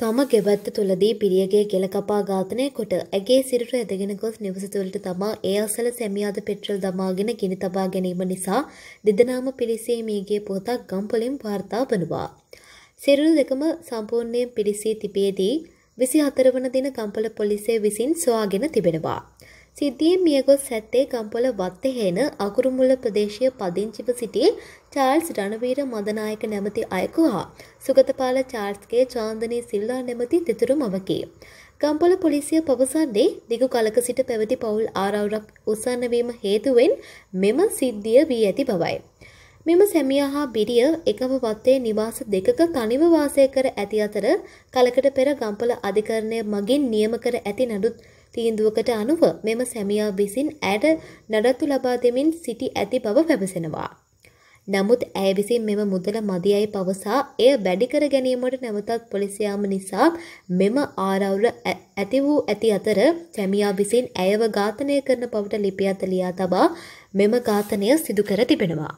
තම ගෙවත්ත තුළදී පිරියගේ ගෙලකපා ඝාතනය කොට ඇගේ සිරුර ඇදගෙන ගොස් නිවස තුළට තමා ඒ අසල සැමියාද පෙට්‍රල් දමාගෙන ගිනි තබා ගැනීම නිසා දෙදෙනාම පිරිසේ මියගේ පුවතක් ගම්පොලින් වාර්තා වනවා. සිරුර දෙකම සම්පූර්ණයෙන් පිරිසී තිබේදී 24 වන දින ගම්පොල පොලිසිය විසින් සොයාගෙන තිබෙනවා. සිද්ධිය මියගොස් ඇත්තේ ගම්පොල වත්තහේන අකුරුමුල්ල ප්‍රදේශය පදිංචිව සිටි චාල්ස් රණවීර මදනායක නැමති අයකු හා සුගතපාල චාර්ස්ගේ චාන්දනී සිල්ලා නැමති දෙතුරු මවකි. ගම්පොල පොලිසිය පවසන්නේ දිගු කලක සිට පැවති පවුල් ආරවුරක් උසන්නවීම හේතුවෙන් මෙම සිද්ධිය වී ඇති බවයි. මෙම සැමියා හා බිරිය එකම වත්තේ නිවාස දෙකක තනිව වාසය කර ඇති අතර කලකට පෙර ගම්පල අධිකරණය මගින් නියම කර ඇති නඩුත් තීන්දුවකට අනුව මෙම සැමියා විසින් ඇයට නඩත්තු ලබා දෙමින් සිටි ඇති බව පැවසෙනවා. නමුත් ඇය විසින් මෙම මුදල මදියයි පවසා එය වැඩිකර ගැනීමට නැවතත් පොලිසියාම නිසා මෙම ආරවුල ඇති වූ ඇති අතර සැමියා විසින් ඇයව ඝාතනය කරන පවට ලිපි අත ලියා තබා මෙම ඝාතනය සිදු කර තිබෙනවා.